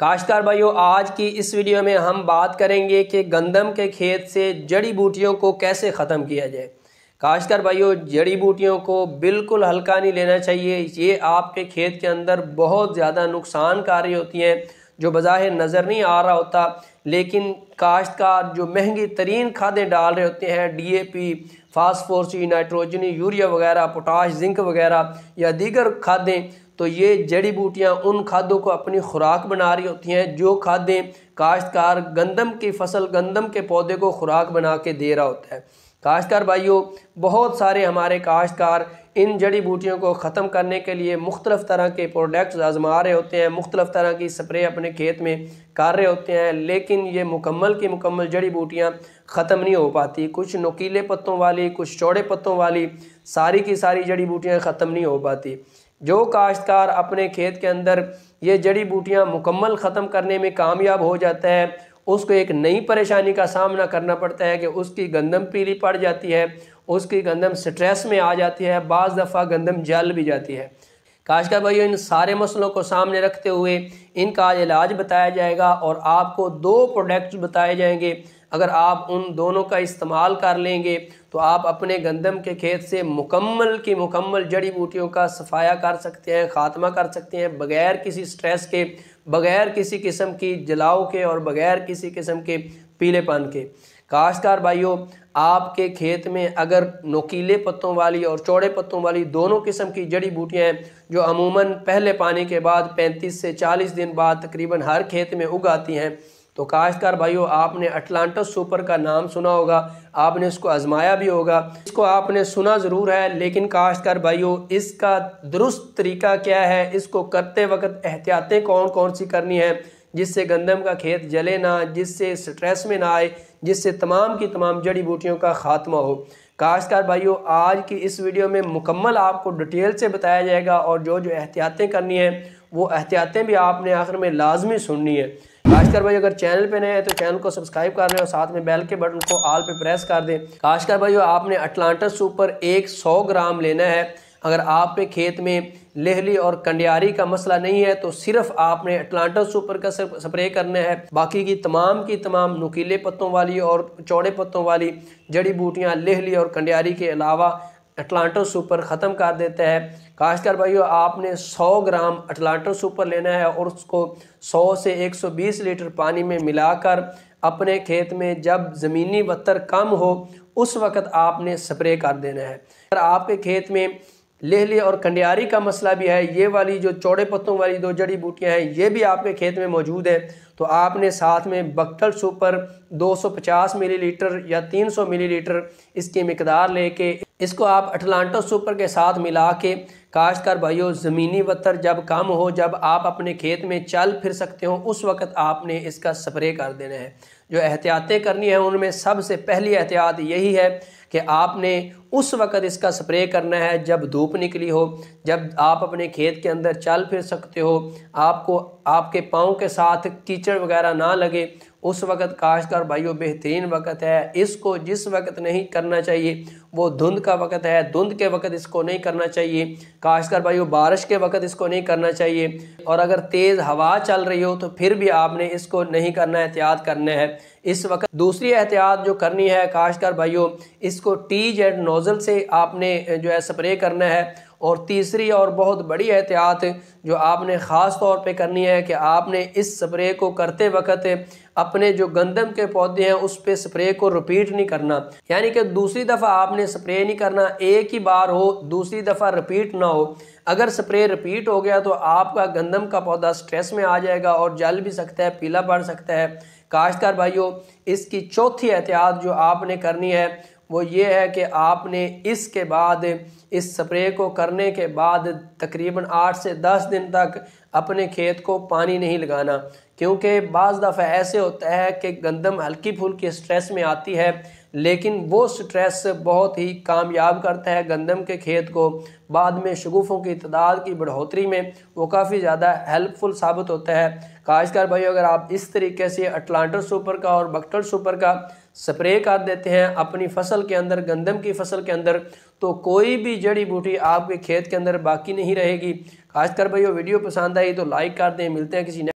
काश्तकार भाइयों आज की इस वीडियो में हम बात करेंगे कि गंदम के खेत से जड़ी बूटियों को कैसे ख़त्म किया जाए काश्तकार भाइयों जड़ी बूटियों को बिल्कुल हल्का नहीं लेना चाहिए ये आपके खेत के अंदर बहुत ज़्यादा नुकसानकारी होती हैं जो बज़ाहिर नज़र नहीं आ रहा होता लेकिन काश्तकार जो महंगी तरीन खादें डाल रहे होते हैं डी ए पी फास्फोरसी नाइट्रोजनी यूरिया वगैरह पोटाश जिंक वगैरह या दीगर खादें तो ये जड़ी बूटियाँ उन खादों को अपनी खुराक बना रही होती हैं जो खादें काश्तकार गंदम की फसल गंदम के पौधे को खुराक बना के दे रहा होता है काश्तकार भाइयों बहुत सारे हमारे काश्तकार इन जड़ी बूटियों को ख़त्म करने के लिए मुख्तलफ़ तरह के प्रोडक्ट्स आजमा रहे होते हैं मुख्तलफ़ तरह की स्प्रे अपने खेत में कर रहे होते हैं लेकिन ये मुकम्मल की मुकम्मल जड़ी बूटियाँ ख़त्म नहीं हो पाती कुछ नकीले पत्तों वाली कुछ चौड़े पत्तों वाली सारी की सारी जड़ी बूटियाँ ख़त्म नहीं हो पाती जो काश्तकार अपने खेत के अंदर ये जड़ी बूटियाँ मुकम्मल ख़त्म करने में कामयाब हो जाता है उसको एक नई परेशानी का सामना करना पड़ता है कि उसकी गंदम पीली पड़ जाती है उसकी गंदम स्ट्रेस में आ जाती है बज़ दफ़ा गंदम जल भी जाती है काशकर भाइयों इन सारे मसलों को सामने रखते हुए इनका इलाज बताया जाएगा और आपको दो प्रोडक्ट्स बताए जाएंगे अगर आप उन दोनों का इस्तेमाल कर लेंगे तो आप अपने गंदम के खेत से मुकम्मल की मुकम्मल जड़ी बूटियों का सफाया कर सकते हैं ख़ात्मा कर सकते हैं बग़ैर किसी स्ट्रेस के बग़ैर किसी किस्म की जलाओ के और बग़ैर किसी किस्म के पीलेपन के काश्तकार भाइयों आपके खेत में अगर नोकीले पत्तों वाली और चौड़े पत्तों वाली दोनों किस्म की जड़ी बूटियाँ हैं जो अमूमन पहले पानी के बाद 35 से 40 दिन बाद तकरीबन हर खेत में उगाती हैं तो काश्तकार भाइयों आपने अटलांटा सुपर का नाम सुना होगा आपने इसको आजमाया भी होगा इसको आपने सुना ज़रूर है लेकिन काश्तकार भाइयों इसका दुरुस्त तरीका क्या है इसको करते वक्त एहतियातें कौन कौन सी करनी है जिससे गंदम का खेत जले ना जिससे स्ट्रेस में ना आए जिससे तमाम की तमाम जड़ी बूटियों का ख़ात्मा हो काश्तकार भाइयों आज की इस वीडियो में मुकम्मल आपको डिटेल से बताया जाएगा और जो जो एहतियातें करनी है वो एहतियातें भी आपने आखिर में लाजमी सुननी है काशकर भाई अगर चैनल पे नए हैं तो चैनल को सब्सक्राइब कर लें और साथ में बेल के बटन को आल पे प्रेस कर दें काशकर भाई आपने अटलांटा सुपर एक सौ ग्राम लेना है अगर आपके खेत में लेहली और कंडियारी का मसला नहीं है तो सिर्फ आपने अटलांटा सुपर का स्प्रे करना है बाकी की तमाम की तमाम नुकीले पत्तों वाली और चौड़े पत्तों वाली जड़ी बूटियाँ लेहली और कंडियारी के अलावा अटलांटो सुपर ख़त्म कर हैं काश खासकर भाइयों आपने 100 ग्राम अटलांटो सुपर लेना है और उसको 100 से 120 लीटर पानी में मिलाकर अपने खेत में जब ज़मीनी बत्तर कम हो उस वक़्त आपने स्प्रे कर देना है अगर आपके खेत में लेहली और कंडियारी का मसला भी है ये वाली जो चौड़े पत्तों वाली दो जड़ी बूटियाँ हैं ये भी आपके खेत में मौजूद है तो आपने साथ में बक्टल सुपर 250 मिलीलीटर या 300 मिलीलीटर इसकी मकदार लेके इसको आप अटलांटो सुपर के साथ मिला के काश्तकार भाइयों ज़मीनी पत्थर जब कम हो जब आप अपने खेत में चल फिर सकते हो उस वक्त आपने इसका स्प्रे कर देना है जो एहतियातें करनी है उनमें सबसे पहली एहतियात यही है कि आपने उस वक्त इसका स्प्रे करना है जब धूप निकली हो जब आप अपने खेत के अंदर चल फिर सकते हो आपको आपके पाँव के साथ कीचड़ वगैरह ना लगे उस वक़्त काश्तकार भाइयों बेहतरीन वक़्त है इसको जिस वक़्त नहीं करना चाहिए वो धुंध का वक़्त है धुंध के वक़्त इसको नहीं करना चाहिए काश्तकार भाइयों बारिश के वक़्त इसको नहीं करना चाहिए और अगर तेज़ हवा चल रही हो तो फिर भी आपने इसको नहीं करना एहतियात करना है इस वक्त दूसरी एहतियात जो करनी है काश्तकार भाइयों इसको टीज एंड नोज़ल से आपने जो है स्प्रे करना है और तीसरी और बहुत बड़ी एहतियात जो आपने ख़ास तौर पे करनी है कि आपने इस स्प्रे को करते वक्त अपने जो गंदम के पौधे हैं उस पर स्प्रे को रिपीट नहीं करना यानी कि दूसरी दफ़ा आपने स्प्रे नहीं करना एक ही बार हो दूसरी दफ़ा रिपीट ना हो अगर स्प्रे रिपीट हो गया तो आपका गंदम का पौधा स्ट्रेस में आ जाएगा और जल भी सकता है पीला पड़ सकता है काश्तकार भाइयों इसकी चौथी एहतियात जो आपने करनी है वो ये है कि आपने इसके बाद इस स्प्रे को करने के बाद तकरीबन आठ से दस दिन तक अपने खेत को पानी नहीं लगाना क्योंकि बज़ दफ़ा ऐसे होता है कि गंदम हल्की फुल्की स्ट्रेस में आती है लेकिन वो स्ट्रेस बहुत ही कामयाब करता है गंदम के खेत को बाद में शगुफ़ों की तादाद की बढ़ोतरी में वो काफ़ी ज़्यादा हेल्पफुल साबित होता है काशकार भाई अगर आप इस तरीके से अटलांटर सुपर का और बक्टर सुपर का स्प्रे कर देते हैं अपनी फसल के अंदर गंदम की फसल के अंदर तो कोई भी जड़ी बूटी आपके खेत के अंदर बाकी नहीं रहेगी काशकार भाई वीडियो पसंद आई तो लाइक कर दें मिलते हैं किसी